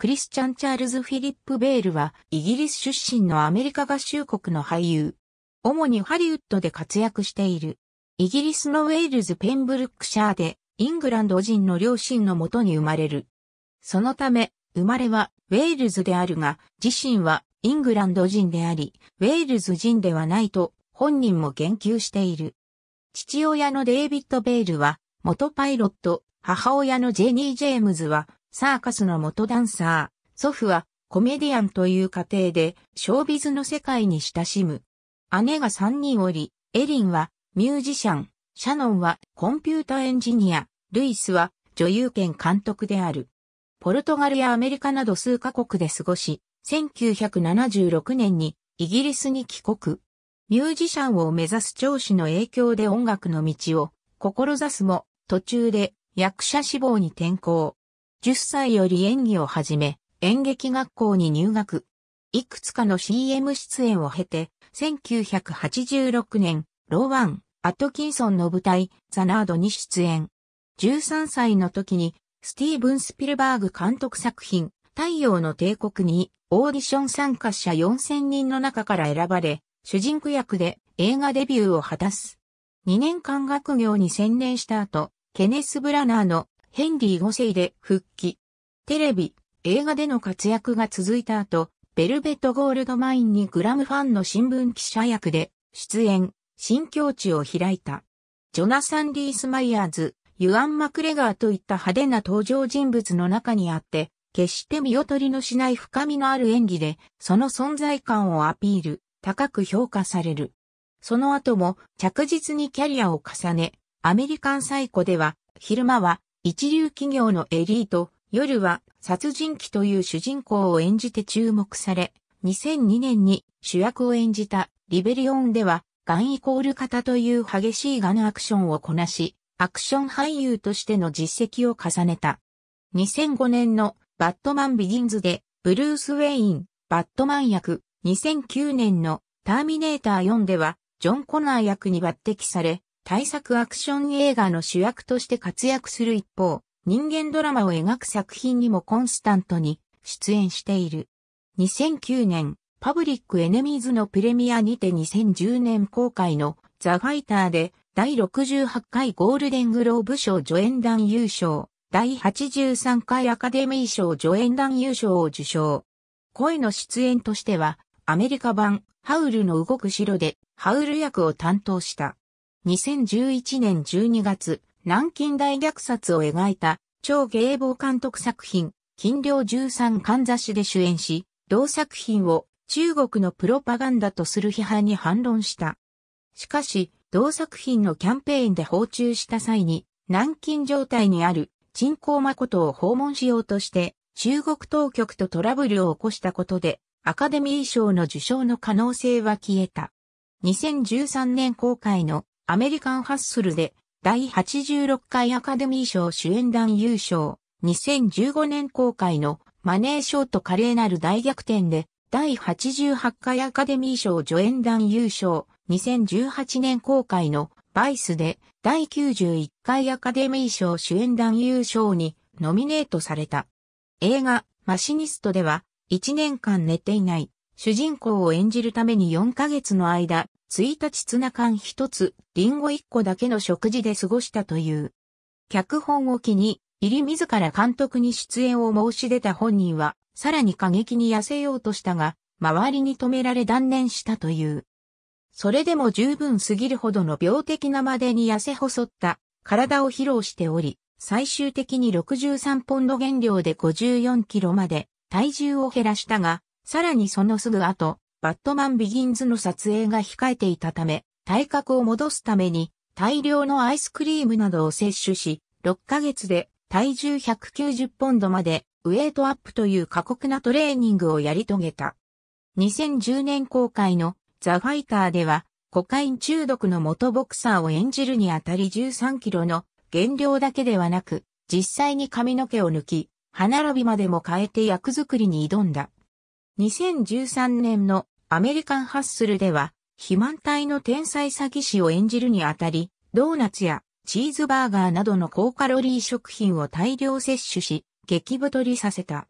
クリスチャン・チャールズ・フィリップ・ベールは、イギリス出身のアメリカ合衆国の俳優。主にハリウッドで活躍している。イギリスのウェールズ・ペンブルックシャーで、イングランド人の両親のもとに生まれる。そのため、生まれはウェールズであるが、自身はイングランド人であり、ウェールズ人ではないと本人も言及している。父親のデイビッド・ベールは元パイロット、母親のジェニー・ジェームズはサーカスの元ダンサー、祖父はコメディアンという家庭で、ショービズの世界に親しむ。姉が3人おり、エリンはミュージシャン、シャノンはコンピュータエンジニア、ルイスは女優兼監督である。ポルトガルやアメリカなど数カ国で過ごし、1976年にイギリスに帰国。ミュージシャンを目指す長子の影響で音楽の道を志すも、途中で役者志望に転向。10歳より演技を始め、演劇学校に入学。いくつかの CM 出演を経て、1986年、ローワン、アトキンソンの舞台、ザナードに出演。13歳の時に、スティーブン・スピルバーグ監督作品、太陽の帝国に、オーディション参加者4000人の中から選ばれ、主人公役で映画デビューを果たす。2年間学業に専念した後、ケネス・ブラナーのヘンリー5世で復帰。テレビ、映画での活躍が続いた後、ベルベットゴールドマインにグラムファンの新聞記者役で出演、新境地を開いた。ジョナサン・リース・マイヤーズ、ユアン・マクレガーといった派手な登場人物の中にあって、決して見劣りのしない深みのある演技で、その存在感をアピール、高く評価される。その後も着実にキャリアを重ね、アメリカンサイコでは、昼間は一流企業のエリート、夜は殺人鬼という主人公を演じて注目され、2002年に主役を演じたリベリオンでは、ガンイコール型という激しいガンアクションをこなし、アクション俳優としての実績を重ねた。2005年のバットマンビギンズで、ブルース・ウェイン、バットマン役、2009年のターミネーター4では、ジョン・コナー役に抜擢され、対策アクション映画の主役として活躍する一方、人間ドラマを描く作品にもコンスタントに出演している。2009年、パブリックエネミーズのプレミアにて2010年公開のザ・ファイターで第68回ゴールデングローブ賞助演団優勝、第83回アカデミー賞助演団優勝を受賞。声の出演としては、アメリカ版、ハウルの動く城で、ハウル役を担当した。2011年12月、南京大虐殺を描いた超芸棒監督作品、金陵十三かんざしで主演し、同作品を中国のプロパガンダとする批判に反論した。しかし、同作品のキャンペーンで訪中した際に、南京状態にある人工誠を訪問しようとして、中国当局とトラブルを起こしたことで、アカデミー賞の受賞の可能性は消えた。2013年公開のアメリカンハッスルで第86回アカデミー賞主演団優勝、2015年公開のマネーショート華麗なる大逆転で第88回アカデミー賞助演団優勝、2018年公開のバイスで第91回アカデミー賞主演団優勝にノミネートされた。映画マシニストでは1年間寝ていない主人公を演じるために4ヶ月の間1日ツナ缶一つ、リンゴ一個だけの食事で過ごしたという。脚本を機に、入り自ら監督に出演を申し出た本人は、さらに過激に痩せようとしたが、周りに止められ断念したという。それでも十分すぎるほどの病的なまでに痩せ細った体を披露しており、最終的に63ポンド減量で54キロまで体重を減らしたが、さらにそのすぐ後、バットマンビギンズの撮影が控えていたため、体格を戻すために大量のアイスクリームなどを摂取し、6ヶ月で体重190ポンドまでウェイトアップという過酷なトレーニングをやり遂げた。2010年公開のザ・ファイターでは、コカイン中毒の元ボクサーを演じるにあたり13キロの減量だけではなく、実際に髪の毛を抜き、歯並びまでも変えて役作りに挑んだ。2013年のアメリカンハッスルでは、肥満体の天才詐欺師を演じるにあたり、ドーナツやチーズバーガーなどの高カロリー食品を大量摂取し、激太りさせた。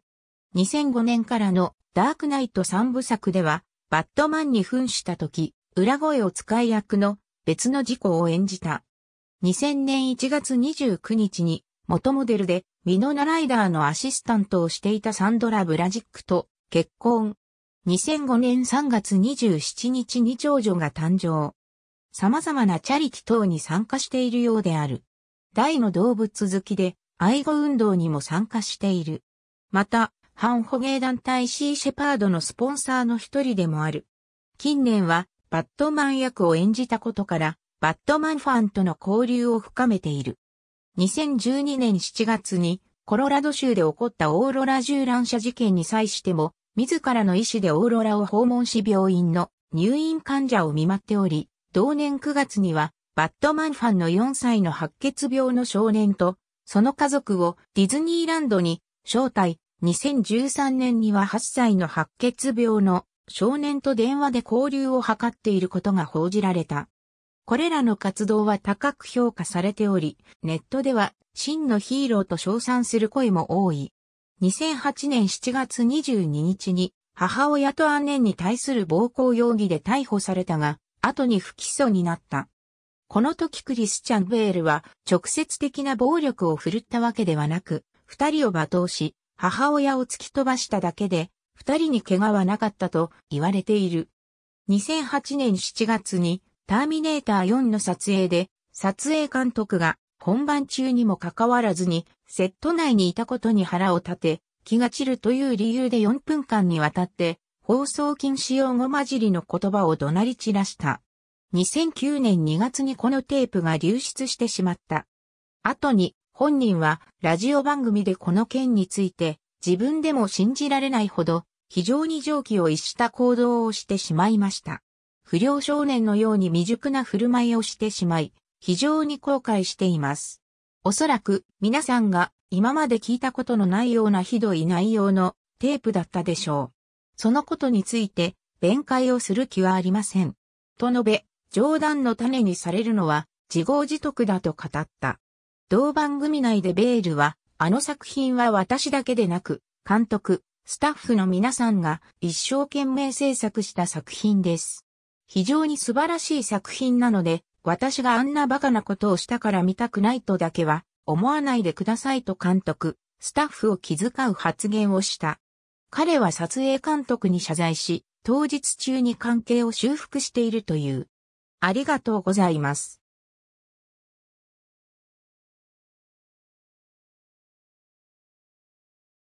2005年からのダークナイト三部作では、バットマンに扮した時、裏声を使い役の別の事故を演じた。2000年1月29日に元モデルでミノナライダーのアシスタントをしていたサンドラ・ブラジックと結婚。2005年3月27日に長女が誕生。様々なチャリティ等に参加しているようである。大の動物好きで、愛護運動にも参加している。また、反捕鯨団体シーシェパードのスポンサーの一人でもある。近年は、バットマン役を演じたことから、バットマンファンとの交流を深めている。2012年7月に、コロラド州で起こったオーロラ銃乱射事件に際しても、自らの意師でオーロラを訪問し病院の入院患者を見舞っており、同年9月には、バットマンファンの4歳の白血病の少年と、その家族をディズニーランドに招待、2013年には8歳の白血病の少年と電話で交流を図っていることが報じられた。これらの活動は高く評価されており、ネットでは真のヒーローと称賛する声も多い。2008年7月22日に母親と姉に対する暴行容疑で逮捕されたが、後に不起訴になった。この時クリスチャン・ベールは直接的な暴力を振るったわけではなく、二人を罵倒し、母親を突き飛ばしただけで、二人に怪我はなかったと言われている。2008年7月にターミネーター4の撮影で、撮影監督が本番中にもかかわらずにセット内にいたことに腹を立て、気が散るという理由で4分間にわたって、放送禁止用語混じりの言葉を怒鳴り散らした。2009年2月にこのテープが流出してしまった。後に本人はラジオ番組でこの件について自分でも信じられないほど非常に上気を逸した行動をしてしまいました。不良少年のように未熟な振る舞いをしてしまい、非常に後悔しています。おそらく皆さんが今まで聞いたことのないようなひどい内容のテープだったでしょう。そのことについて弁解をする気はありません。と述べ、冗談の種にされるのは自業自得だと語った。同番組内でベールは、あの作品は私だけでなく、監督、スタッフの皆さんが一生懸命制作した作品です。非常に素晴らしい作品なので、私があんなバカなことをしたから見たくないとだけは思わないでくださいと監督、スタッフを気遣う発言をした。彼は撮影監督に謝罪し、当日中に関係を修復しているという。ありがとうございます。